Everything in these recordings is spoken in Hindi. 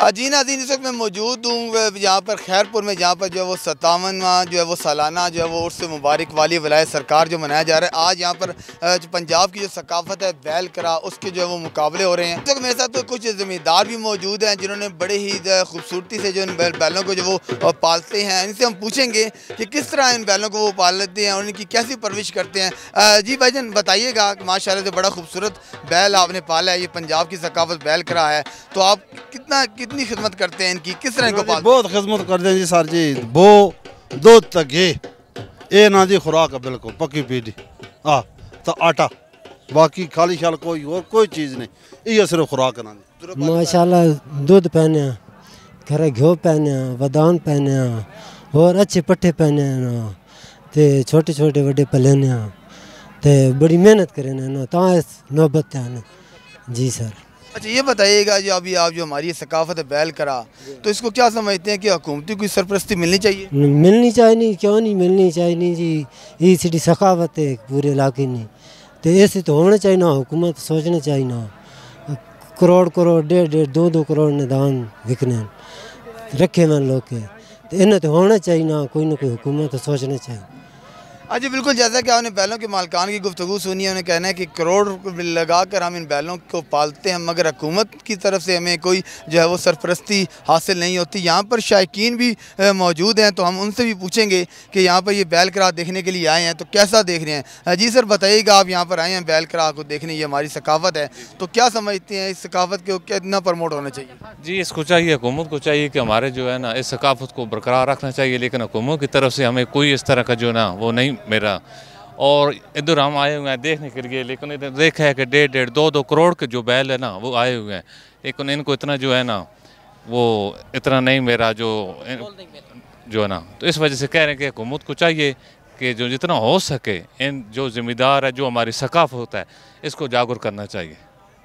जी नाजीन इस वक्त मैं मौजूद हूँ यहाँ पर खैरपुर में जहाँ पर जो है वो सतावनवा जो है वो सालाना जो है वो उर्स मुबारक वाली वलाय सरकार जो मनाया जा रहा है आज यहाँ पर जो पंजाब की जो सकाफत है बैल करा उसके जो है वो मुकाबले हो रहे हैं तो मेरे साथ तो कुछ ज़मींदार भी मौजूद हैं जिन्होंने बड़े ही खूबसूरती से जो इन बैल बैलों को जो वो पालते हैं इनसे हम पूछेंगे कि किस तरह इन बैलों को वो पाल लेते हैं और इनकी कैसी परविश करते हैं जी भाई जान बताइएगा माशा से बड़ा खूबसूरत बैल आपने पाला है ये पंजाब की सकाफत बैल करा है तो आप कितना कितनी खिदमत करते हैं इनकी किस तरह इनको पालते बहुत खिदमत करते हैं जी सर जी बो दो तगे ए ना जी खुराक है बिल्कुल पक्की पीढ़ी आ तो आटा बाकी खाली शाल कोई और कोई चीज़ नहीं ये सिर्फ खुराक ना जी माशाल्लाह दूध पहने खरे घ्यो पहने बदाम पहने और अच्छे पट्ठे पहने ना ते छोटे छोटे वे पले ने ते बड़ी मेहनत करे ना ता नौबत जी सर अच्छा ये बताइएगा जो अभी आप जो हमारी सकाफत बैल करा तो इसको क्या समझते हैं कि हुकूमती कोई सरपरस्ती मिलनी चाहिए मिलनी चाहिए क्यों नहीं मिलनी चाहिए जी ये सीढ़ी सकाफत है पूरे इलाके में तो ऐसे तो होना चाहिए ना हुकूमत सोचना चाहिए ना करोड़ करोड़ डेढ़ डेढ़ दो दो करोड़ ने दान बिकने रखे मन लोग के तो इन्हें तो होना चाहिए ना कोई ना कोई हुकूमत सोचना चाहिए अजी हाँ बिल्कुल जैसा कि आपने बैलों के मालकान की गुफ्तु सुनी है उन्हें कहना है कि करोड़ लगा कर हम इन बैलों को पालते हैं मगर हुकूमत की तरफ से हमें कोई जो है वो सरपरस्ती हासिल नहीं होती यहाँ पर शायकीन भी मौजूद हैं तो हम उनसे भी पूछेंगे कि यहाँ पर ये बैल करा देखने के लिए आए हैं तो कैसा देख रहे हैं जी सर बताइएगा आप यहाँ पर आए हैं बैल करा को देखने ये हमारी सकाफत है तो क्या समझते हैं इस सकाफत को कितना प्रमोट होना चाहिए जी इसको चाहिए हुकूमत को चाहिए कि हमारे जो है ना इस सकाफत को बरकरार रखना चाहिए लेकिन हुकूमत की तरफ से हमें कोई इस तरह का जो ना वो नहीं मेरा और इधर हम आए हुए हैं देखने के लिए लेकिन इधर देखा है कि डेढ़ डेढ़ दो दो करोड़ के जो बैल है ना वो आए हुए हैं लेकिन इनको इतना जो है ना वो इतना नहीं मेरा जो जो है ना तो इस वजह से कह रहे हैं कि हुकूमत को चाहिए कि जो जितना हो सके इन जो ज़िम्मेदार है जो हमारी सकाफ होता है इसको जागरूक करना चाहिए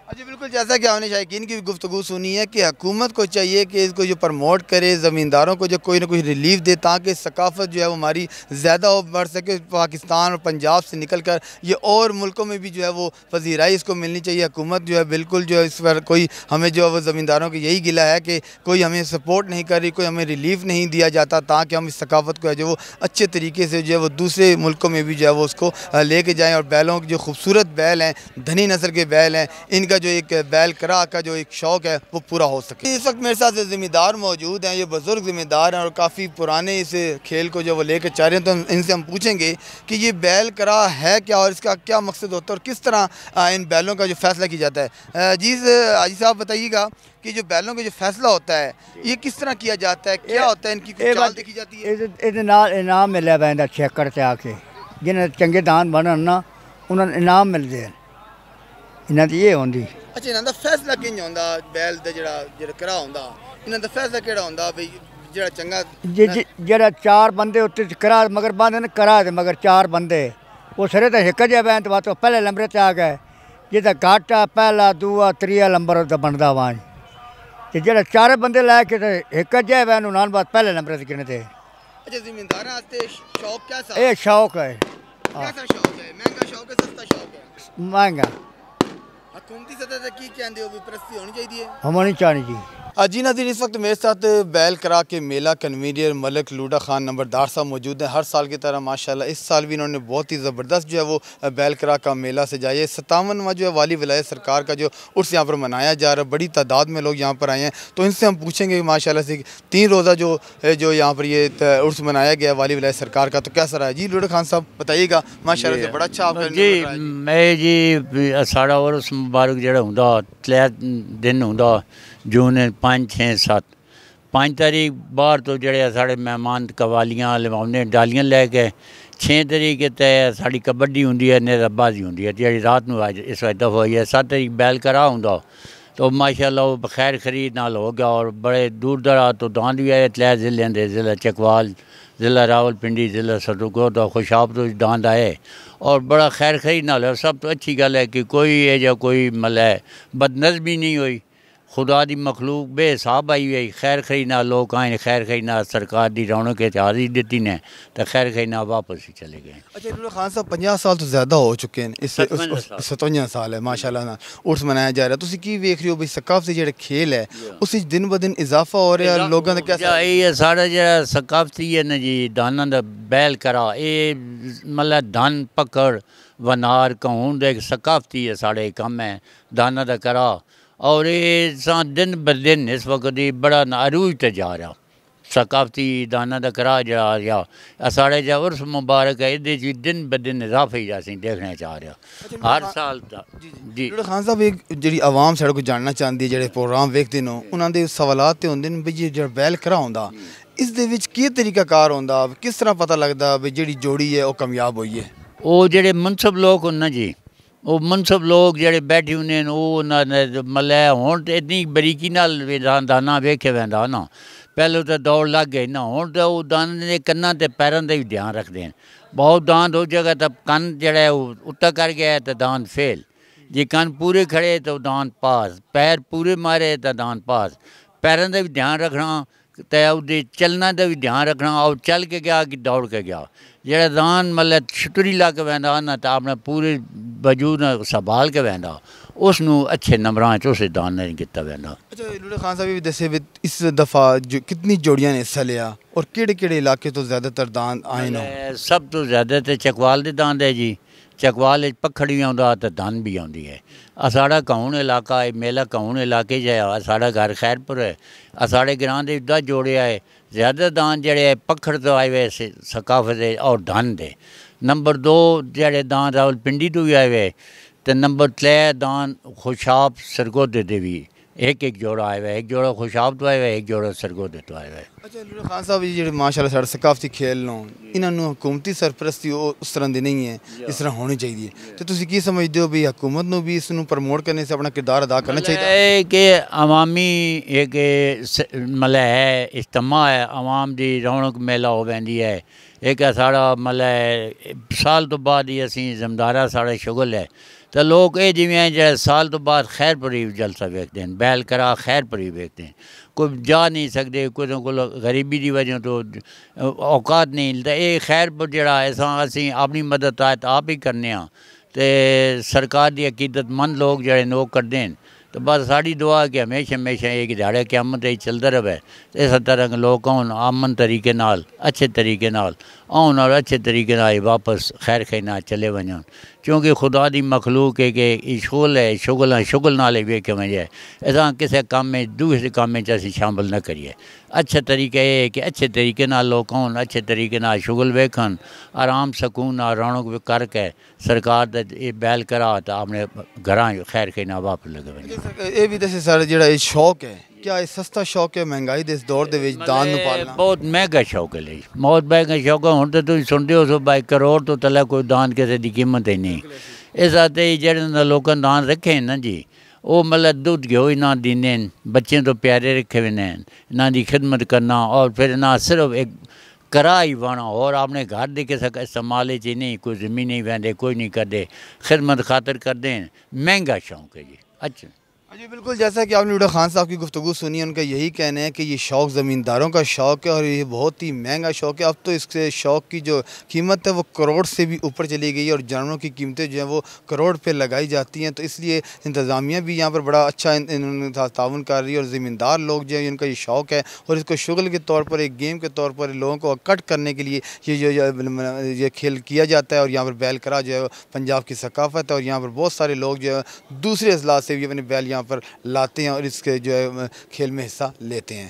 अच्छा बिल्कुल जैसा कि आपने शायक की गुफ्तु सुनी है कि हकूमत को चाहिए कि इसको जो प्रमोट करे ज़मींदारों को जो कोई ना कोई रिलीफ दे ताकि सकाफत जो है वो हमारी ज़्यादा हो बढ़ सके पाकिस्तान और पंजाब से निकल कर ये और मुल्कों में भी जो है वो पजीराई इसको मिलनी चाहिए हकूमत जो है बिल्कुल जो है इस पर कोई हमें जो है वो ज़मींदारों की यही गिला है कि कोई हमें सपोर्ट नहीं कर रही कोई हमें रिलीफ नहीं दिया जाता ताकि हम इस सकाफत को है जो वो अच्छे तरीके से जो है वो दूसरे मुल्कों में भी जो है वो उसको लेके जाएँ और बैलों की जो खूबसूरत बैल हैं धनी नसर के बैल हैं इनका का जो एक बैल करा का जो एक शौक़ है वो पूरा हो सके इस वक्त मेरे साथ ज़िम्मेदार मौजूद हैं ये बुज़ुर्ग ज़िम्मेदार हैं और काफ़ी पुराने इस खेल को जो वो लेकर चाह रहे हैं तो इनसे हम पूछेंगे कि ये बैल करा है क्या और इसका क्या मकसद होता है और किस तरह इन बैलों का जो फैसला किया जाता है जी हाजी साहब बताइएगा कि जो बैलों का जो फैसला होता है ये किस तरह किया जाता है क्या होता है इनकी चाल देखी जाती है ਇਹਦੇ ਨਾਲ ਇਨਾਮ ਮਿਲਿਆ ਪੈਂਦਾ ਛੇਕੜ ਤੇ ਆ ਕੇ ਜਿਹਨੇ ਚੰਗੇ ਦਾਨ ਬਣਨ ਨਾ ਇਹਨਾਂ ਦੀ ਇਹ ਹੁੰਦੀ ਅੱਛਾ ਇਹਨਾਂ ਦਾ ਫੈਸਲਾ ਕਿੰਜ ਹੁੰਦਾ ਬੈਲ ਦਾ ਜਿਹੜਾ ਜਿਹੜਾ ਕਰਾ ਹੁੰਦਾ ਇਹਨਾਂ ਦਾ ਫੈਸਲਾ ਕਿਹੜਾ ਹੁੰਦਾ ਵੀ ਜਿਹੜਾ ਚੰਗਾ ਜਿਹੜਾ ਚਾਰ ਬੰਦੇ ਉੱਤੇ ਕਰਾ ਮਗਰ ਬੰਦੇ ਨੇ ਕਰਾ ਦੇ ਮਗਰ ਚਾਰ ਬੰਦੇ ਉਹ ਸਿਰੇ ਤਾਂ ਇੱਕ ਜਿਹਾ ਬੈਂਤ ਵਾਤੋਂ ਪਹਿਲੇ ਨੰਬਰ ਤੇ ਆ ਗਏ ਜਿਹਦਾ ਘਾਟਾ ਪਹਿਲਾ ਦੂਆ ਤੀਆ ਨੰਬਰ ਦਾ ਬਣਦਾ ਵਾਂ ਤੇ ਜਿਹੜਾ ਚਾਰੇ ਬੰਦੇ ਲੈ ਕੇ ਤੇ ਇੱਕ ਜਿਹਾ ਬੈਨ ਨੂੰ ਨਾਲ ਬਾਅਦ ਪਹਿਲੇ ਨੰਬਰ ਤੇ ਗਿਣਦੇ ਅੱਛਾ ਜ਼ਿਮੀਂਦਾਰਾਂ ਵਾਸਤੇ ਸ਼ੌਕ ਕਿਆ ਸਾ ਇਹ ਸ਼ੌਕ ਹੈ ਕਿਆ ਸਾ ਸ਼ੌਕ ਹੈ ਮਹਿੰਗਾ ਸ਼ੌਕ ਹੈ ਸਸਤਾ ਸ਼ੌਕ ਹੈ ਮਹਿੰਗਾ ਹਕੂਮਤੀ ਸਤਹ ਤੇ ਕੀ ਕਹਿੰਦੇ ਹੋ ਵੀ ਪ੍ਰਸਤੀ ਹੋਣੀ ਚਾਹੀਦੀ ਹੈ हमारी ਜੀ जी नाजीन इस वक्त मेरे साथ बैल करा के मेला कन्वीनियर मलक लूडा खान नंबरदार साहब मौजूद हैं हर साल की तरह माशाल्लाह इस साल भी इन्होंने बहुत ही ज़बरदस्त जो है वो बैल करा का मेला सजाया सतावनवा जो है वाली वलायत सरकार का जो उर्स यहाँ पर मनाया जा रहा है बड़ी तादाद में लोग यहाँ पर आए हैं तो इनसे हम पूछेंगे माशा से तीन रोज़ा जो जो यहाँ पर ये उर्स मनाया गया वाली वलायत सरकार का तो कैसा रहा है जी लूडा खान साहब बताइएगा माशा से बड़ा अच्छा आपका जी मैं जी साढ़ा और मुबारक जरा हों त्रै दिन हों जून पांच छः सत्त पांच तारीख बाहर तो जड़े साढ़े मेहमान कवालिया लवाने डालियां लैके गए छे तरीक तय साड़ी कबड्डी होंगी है नहीं तो होंगी है जी रात में आज इस वक्त दफा हुई है सत तरीक बैल करा हों तो माशा बखैर खरीद नाल हो गया और बड़े दूर दराज तो दांद भी आए त्रै जिले के जिला चकवाल जिला रावल पिंडी जिला सदुगोह तो खुशाब तो दांद आए और बड़ा खैर खरीद नाल सब तो अच्छी गल है कि कोई यह कोई मतलब बदनजमी नहीं हुई खुदा की मखलूक बेहसाब आई हुई खैर खरीना लोग आए खैर खरीना ना सरकार की रौनक हाजिरी दी ने तो खैर खरी वापस ही चले गए अच्छा खान साहब पंजा साल तो ज़्यादा हो चुके हैं इस सतवंजा साल है माशाला उर्स मनाया जा रहा तुम की वेख रहे हो सकाफती जो खेल है उस दिन ब दिन इजाफा हो रहा है लोगों का क्या साढ़ा सकाफती है ना जी दाना का बैल करा ये मतलब धन पकड़ वनार कहूँ एक सकाफती है साढ़े कम है दाना का करा ਔਰ ਇਸਾਂ ਦਿਨ ਬਰ ਦਿਨ ਇਸ ਵਕਤ ਦੀ ਬੜਾ ਨਾਰੂਜ ਤੇ ਜਾ ਰਿਹਾ ਸਕਾਫਤੀ ਦਾਨਾ ਦਾ ਕਰਾ ਜਾ ਰਿਹਾ ਅਸਾੜੇ ਜਾ ਉਸ ਮੁਬਾਰਕ ਹੈ ਦੇ ਜੀ ਦਿਨ ਬਰ ਦਿਨ ਇਜ਼ਾਫਾ ਹੀ ਜਾਸੀਂ ਦੇਖਣਾ ਚਾਹ ਰਿਹਾ ਹਰ ਸਾਲ ਦਾ ਜੀ ਜੀ ਖਾਨ ਸਾਹਿਬ ਇੱਕ ਜਿਹੜੀ ਆਵਾਮ ਸਾਡੇ ਕੋ ਜਾਣਨਾ ਚਾਹੁੰਦੀ ਜਿਹੜੇ ਪ੍ਰੋਗਰਾਮ ਵੇਖਦੇ ਨੇ ਉਹਨਾਂ ਦੇ ਸਵਾਲਾਂ ਤੇ ਹੁੰਦੇ ਨੇ ਵੀ ਜੇ ਜਿਹੜਾ ਵੈਲ ਕਰਾ ਹੁੰਦਾ ਇਸ ਦੇ ਵਿੱਚ ਕੀ ਤਰੀਕਾਕਾਰ ਹੁੰਦਾ ਕਿਸ ਤਰ੍ਹਾਂ ਪਤਾ ਲੱਗਦਾ ਵੀ ਜਿਹੜੀ ਜੋੜੀ ਹੈ ਉਹ ਕਮਯਾਬ ਹੋਈ ਹੈ ਉਹ ਜਿਹੜੇ ਮਨਸਬ ਲੋਕ ਹੁੰਨਾ ਜੀ ਉਹ ਮਨਸਬ ਲੋਕ ਜਿਹੜੇ ਬੈਠੇ ਹੁੰਦੇ ਨੇ ਉਹ ਉਹਨਾਂ ਨੇ ਮਲੇ ਹੁਣ ਤੇ ਇਤਨੀ ਬਰੀਕੀ ਨਾਲ ਦਾਨਾ ਵੇਖੇ ਵੰਦਾ ਨਾ ਪਹਿਲਾਂ ਤਾਂ ਦੌੜ ਲੱਗ ਗਈ ਨਾ ਹੁਣ ਤਾਂ ਉਹ ਦੰਦ ਦੇ ਕੰਨਾਂ ਤੇ ਪੈਰਾਂ ਦੇ ਵੀ ਧਿਆਨ ਰੱਖਦੇ ਨੇ ਬਹੁਤ ਦਾਨ ਹੋ ਜਗ੍ਹਾ ਤਾਂ ਕੰਨ ਜਿਹੜਾ ਉਹ ਉੱਤਾ ਕਰ ਗਿਆ ਤਾਂ ਦੰਦ ਫੇਲ ਜੇ ਕੰਨ ਪੂਰੇ ਖੜੇ ਤਾਂ ਦੰਦ ਪਾਸ ਪੈਰ ਪੂਰੇ ਮਾਰੇ ਤਾਂ ਦੰਦ ਪਾਸ ਪੈਰਾਂ ਦੇ ਵੀ ਧਿਆਨ ਰੱਖਣਾ ਤੇ ਉਹਦੇ ਚੱਲਣਾ ਦਾ ਵੀ ਧਿਆਨ ਰੱਖਣਾ ਉਹ ਚੱਲ ਕੇ ਗਿਆ ਕਿ ਦੌੜ ਕੇ ਗਿਆ जरा दान मतलब छितरी ला के वेंदा ना तो अपने अपना पूरे वजूद संभाल के वेंदा उस अच्छे नंबर उस दान नहीं किया वेंदा अच्छा खान साहब भी दसे इस दफ़ा जो कितनी जोड़ियाँ ने हिस्सा लिया और केड़े केड़े इलाके तो ज़्यादातर दान आए सब तो ज़्यादा तो चकवाल के दान है जी चकवाल ਵਿੱਚ ਪਖੜੀ ਆਉਂਦਾ ਤੇ ਧਨ ਵੀ ਆਉਂਦੀ ਹੈ ਆ ਸਾਡਾ ਕਾਉਣ ਇਲਾਕਾ ਹੈ ਮੇਲਾ ਕਾਉਣ ਇਲਾਕੇ 'ਚ ਹੈ ਸਾਡਾ ਘਰ ਖੈਰਪੁਰ ਹੈ ਆ ਸਾਡੇ ਗ੍ਰਾਂ ਦੇ ਦਾ ਜੋੜਿਆ ਹੈ ਜ਼ਿਆਦਾ ਦਾਨ ਜਿਹੜੇ ਹੈ ਪਖੜ ਤੋਂ ਆਏ ਹੋਏ ਸਕਾਫਤ ਦੇ ਔਰ ਧਨ ਦੇ ਨੰਬਰ 2 ਜਿਹੜੇ ਦਾਨ ਰਾਵਲ ਪਿੰਡੀ ਤੋਂ ਵੀ ਆਏ ਹੋਏ ਤੇ ਨੰਬਰ 3 ਦਾਨ ਖੁਸ਼ਾਬ ਸਰਗੋਦੇ ਦੇ ਵੀ ਇੱਕ ਇੱਕ ਜੋੜਾ ਆਇਆ ਹੈ ਇੱਕ ਜੋੜਾ जोड़ा खुशाब तो आया हुआ है एक जोड़ा सरगोदे ਅੱਛਾ ਲੂਣਾ ਖਾਨ ਸਾਹਿਬ ਜੀ ਜਿਹੜੇ ਮਾਸ਼ਾਅੱਲਾ ਸਾਡੇ ਸਕਾਫਤੀ ਖੇਲ ਨੂੰ ਇਹਨਾਂ ਨੂੰ ਹਕੂਮਤੀ ਸਰਪ੍ਰਸਤੀ ਉਹ ਉਸ ਤਰ੍ਹਾਂ ਦੀ ਨਹੀਂ ਹੈ ਇਸ ਤਰ੍ਹਾਂ ਹੋਣੀ ਚਾਹੀਦੀ ਹੈ ਤੇ ਤੁਸੀਂ ਕੀ ਸਮਝਦੇ ਹੋ ਵੀ ਹਕੂਮਤ ਨੂੰ ਵੀ ਇਸ ਨੂੰ ਪ੍ਰਮੋਟ ਕਰਨੇ ਸੇ ਆਪਣਾ ਕਿਰਦਾਰ ਅਦਾ ਕਰਨਾ ਚਾਹੀਦਾ ਹੈ ਕਿ ਆਵਾਮੀ ਇੱਕ ਮਤਲਬ ਹੈ ਇਸਤਮਾ ਹੈ ਆਵਾਮ ਦੀ ਰੌਣਕ ਮੇਲਾ ਹੋ ਜਾਂਦੀ ਹੈ एक ऐ साढ़ा मतलब साल तो बाद ही असें जमदारा साढ़ा शुगल है तो लोग ये जिमें साल तो बाद खैर परीब जलसा वेखते हैं बैल करा खैर परीब वेखते हैं कोई जा नहीं सकते कुछ को गरीबी की वजह तो औकात नहीं तो ये खैर पर ऐसा असी अपनी मदद आए तो आप ही करने सरकार की अकीदतमंद लोग जोड़े करते हैं तो बस साड़ी दुआ कि हमेशा हमेशा एक दिहाड़े क्यामत ही चलता रवे इस तरह लोग आन आमन तरीके नाल अच्छे तरीके नाल आन और अच्छे तरीके नाल वापस खैर खैना चले वन ਕਿਉਂਕਿ ਖੁਦਾ ਦੀ ਮਖਲੂਕ ਹੈ ਕਿ ਇਹ ਸ਼ੁਗਲ ਹੈ ਸ਼ੁਗਲਾਂ ਸ਼ੁਗਲ ਨਾਲੇ ਵੇਖਵੇਂ ਜਾਏ ਅਸਾਂ ਕਿਸੇ ਕੰਮ ਵਿੱਚ ਦੂਸਰੇ ਕੰਮ ਵਿੱਚ ਅਸੀਂ ਸ਼ਾਮਲ ਨਾ ਕਰੀਏ ਅੱਛੇ ਤਰੀਕੇ ਇਹ ਹੈ ਕਿ ਅੱਛੇ ਤਰੀਕੇ ਨਾਲ ਲੋਕ ਹੋਣ ਅੱਛੇ ਤਰੀਕੇ ਨਾਲ ਸ਼ੁਗਲ ਵੇਖਣ ਆਰਾਮ ਸਕੂਨ ਨਾਲ ਰੌਣਕ ਕਰਕੇ ਸਰਕਾਰ ਦਾ ਇਹ ਬੈਲ ਕਰਾ ਤਾਂ ਆਪਣੇ ਘਰਾਂ ਖੈਰ ਖੇਨਾ ਵਾਪਸ ਲਗਵੇਂ ਇਹ ਵੀ ਦੱਸੇ ਸਰ ਜਿਹੜਾ ਇਹ ਸ਼ੌਕ ਹੈ ਕਿਆ ਇਹ ਸਸਤਾ ਸ਼ੌਕ ਹੈ ਮਹਿੰਗਾਈ ਦੇ ਇਸ ਦੌਰ ਦੇ ਵਿੱਚ ਦਾਨ ਨੂੰ ਪਾਲਣਾ ਬਹੁਤ ਮਹਿੰਗਾ ਸ਼ੌਕ ਹੈ ਲਈ ਬਹੁਤ ਮਹਿੰਗਾ ਸ਼ੌਕ ਹੈ ਹੁਣ ਤਾਂ ਤੁਸੀਂ ਸੁਣਦੇ ਹੋ ਸੋ ਬਾਈ ਕਰੋੜ ਤੋਂ ਤਲੇ ਕੋਈ ਦਾਨ ਕਿਸੇ ਦੀ ਕੀਮਤ ਹੀ ਨਹੀਂ ਇਸ ਆਤੇ ਜਿਹੜੇ ਲੋਕਾਂ ਦਾਨ ਰੱਖੇ ਨਾ ਜੀ ਉਹ ਮਤਲਬ ਦੁੱਧ ਘਿਓ ਇਹਨਾਂ ਦਿੰਦੇ ਨੇ ਬੱਚੇ ਤੋਂ ਪਿਆਰੇ ਰੱਖੇ ਹੋਏ ਨੇ ਇਹਨਾਂ ਦੀ ਖidmat ਕਰਨਾ ਔਰ ਫਿਰ ਇਹਨਾਂ ਸਿਰਫ ਇੱਕ करा ही बना और आपने घर दे के इस्तेमाल ही नहीं कोई ज़मीन नहीं बहते कोई नहीं करते खिदमत खातर करते हैं महंगा शौक है जी अच्छा हाँ जी बिल्कुल जैसा कि आपने लूडा खान साहब की गुफ्तु सुनी उनका यही कहना है कि ये शौक़ ज़मींदारों का शौक़ है और ये बहुत ही महंगा शौक़ है अब तो इसके शौक़ की जो कीमत है वो करोड़ से भी ऊपर चली गई है और जानवरों की कीमतें जो हैं वो करोड़ पे लगाई जाती हैं तो इसलिए इंतज़ामिया भी यहाँ पर बड़ा अच्छा ताउन कर रही है और ज़मींदार लोग जो है उनका ये शौक़ है और इसको शुगल के तौर पर एक गेम के तौर पर लोगों को कट करने के लिए ये जो ये खेल किया जाता है और यहाँ पर बैल करा जो है पंजाब की सकाफत है और यहाँ पर बहुत सारे लोग जो है दूसरे अजला से भी अपने बैल यहाँ पर लाते हैं और इसके जो है खेल में हिस्सा लेते हैं